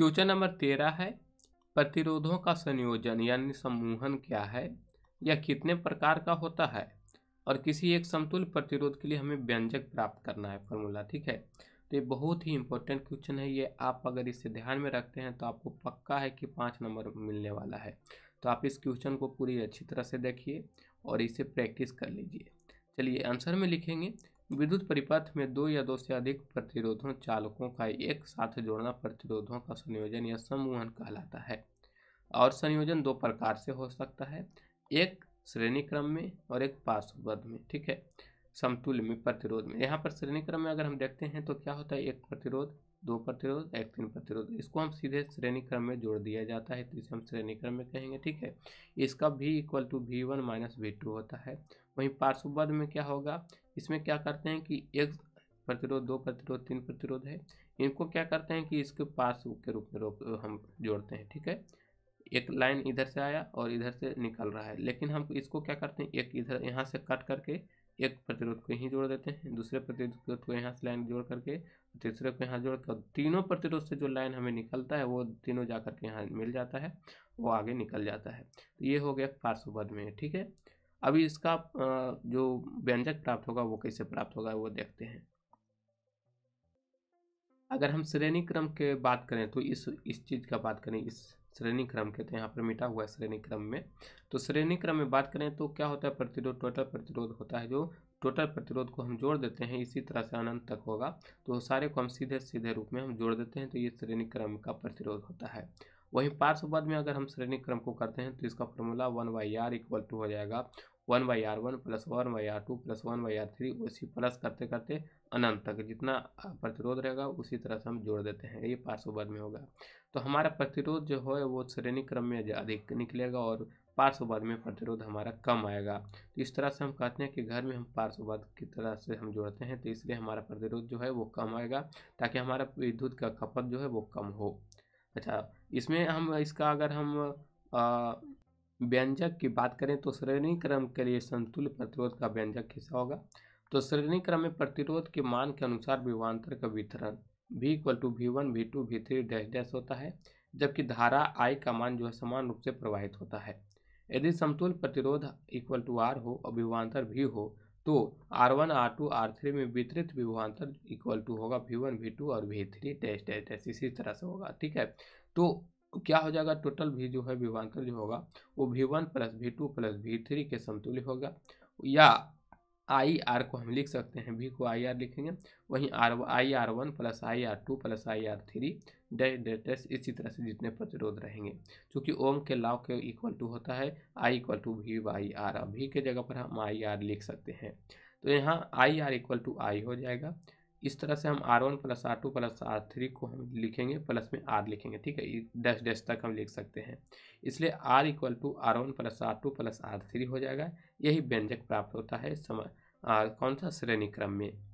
question number तेरह है प्रतिरोधों का संयोजन यानी समूहन क्या है या कितने प्रकार का होता है और किसी एक समतुल प्रतिरोध के लिए हमें व्यंजक प्राप्त करना है फॉर्मूला ठीक है तो ये बहुत ही इंपॉर्टेंट क्वेश्चन है ये आप अगर इसे ध्यान में रखते हैं तो आपको पक्का है कि पाँच नंबर मिलने वाला है तो आप इस क्वेश्चन को पूरी अच्छी तरह से देखिए और इसे प्रैक्टिस कर लीजिए चलिए आंसर में लिखेंगे विद्युत परिपथ में दो या दो से अधिक प्रतिरोधों चालकों का एक साथ जोड़ना प्रतिरोधों का संयोजन या समूहन कहलाता है और संयोजन दो प्रकार से हो सकता है एक श्रेणी क्रम में और एक पार्श्वबद्ध में ठीक है समतुल्य में प्रतिरोध में यहाँ पर श्रेणी क्रम में अगर हम देखते हैं तो क्या होता है एक प्रतिरोध दो प्रतिरोध एक तीन प्रतिरोध इसको हम सीधे श्रेणी क्रम में जोड़ दिया जाता है तो इसे हम श्रेणी क्रम में कहेंगे ठीक है इसका भी equal to V one minus V two होता है वहीं पार्श्वबद्ध में क्या होगा इसमें क्या करते हैं कि एक प्रतिरोध दो प्रतिरोध तीन प्रतिरोध है इनको क्या करते हैं कि इसके पास के रूप में रोक हम जोड़ते हैं ठीक है एक लाइन इधर से आया और इधर से निकल रहा है लेकिन हम इसको क्या करते हैं एक इधर यहाँ से कट करके एक प्रतिरोध को यहीं जोड़ देते हैं दूसरे प्रतिरोध को तो यहाँ से लाइन जोड़ करके तीसरे को यहाँ जोड़ कर तीनों प्रतिरोध से जो लाइन हमें निकलता है वो तीनों जा करके यहाँ मिल जाता है वो आगे निकल जाता है तो ये हो गया पार्श्वपद में ठीक है अभी इसका जो व्यंजक प्राप्त होगा वो कैसे प्राप्त होगा वो देखते हैं अगर हम श्रेणी क्रम के बात करें तो इस इस चीज़ का बात करें इस श्रेणी क्रम के तो यहाँ पर मिटा हुआ है श्रेणी क्रम में तो श्रेणी क्रम में बात करें तो क्या होता है प्रतिरोध टोटल प्रतिरोध होता है जो टोटल प्रतिरोध को हम जोड़ देते हैं इसी तरह से अनंत तक होगा तो सारे को हम सीधे सीधे रूप में हम जोड़ देते हैं तो ये श्रेणी क्रम का प्रतिरोध होता है वहीं पार्श्व पद में अगर हम श्रेणी क्रम को करते हैं तो इसका formula one by R equal to हो जाएगा one by R one plus one by R two plus one by R three उसी प्लस करते करते अनंत तक जितना प्रतिरोध रहेगा उसी तरह से हम जोड़ देते हैं ये पार्श्व में होगा तो हमारा प्रतिरोध जो है वो श्रेणी क्रम में अधिक निकलेगा और पार्श्व में प्रतिरोध हमारा कम आएगा तो इस तरह से हम कहते हैं कि घर में हम पार्श्व की तरह से हम जोड़ते हैं तो इसलिए हमारा प्रतिरोध जो है वो कम आएगा ताकि हमारा विद्युत का खपत जो है वो कम हो अच्छा इसमें हम इसका अगर हम व्यंजक की बात करें तो श्रेणी क्रम के लिए संतुल्य प्रतिरोध का व्यंजक हिस्सा होगा तो श्रेणी क्रम में प्रतिरोध के मान के अनुसार विवांतर का वितरण भी equal to V one V two V three dash dash होता है जबकि धारा आई का मान जो है समान रूप से प्रवाहित होता है यदि समतुल प्रतिरोध इक्वल टू आर हो और विवांतर भी हो तो R one R two R three में वितरित विभवांतर इक्वल टू होगा वी वन वी टू और V three dash dash dash इसी तरह से होगा ठीक है तो क्या हो जाएगा टोटल भी जो है विभवांतर जो होगा वो V one plus V two plus V three के समतुल्य होगा या आई आर को हम लिख सकते हैं वी को आई आर लिखेंगे वहीं R I R one plus I R two plus I R three डे डेटेस इसी तरह से जितने प्रतिरोध रहेंगे क्योंकि ओम के लाव के इक्वल टू होता है I equal to V by R V के जगह पर हम आई आर लिख सकते हैं तो यहाँ I R equal to I हो जाएगा इस तरह से हम R one plus R two plus R three को हम लिखेंगे प्लस में आर लिखेंगे ठीक है डैश डैश तक हम लिख सकते हैं इसलिए R equal to R one plus R two plus R three हो जाएगा यही व्यंजक प्राप्त होता है समय कौन सा श्रेणी क्रम में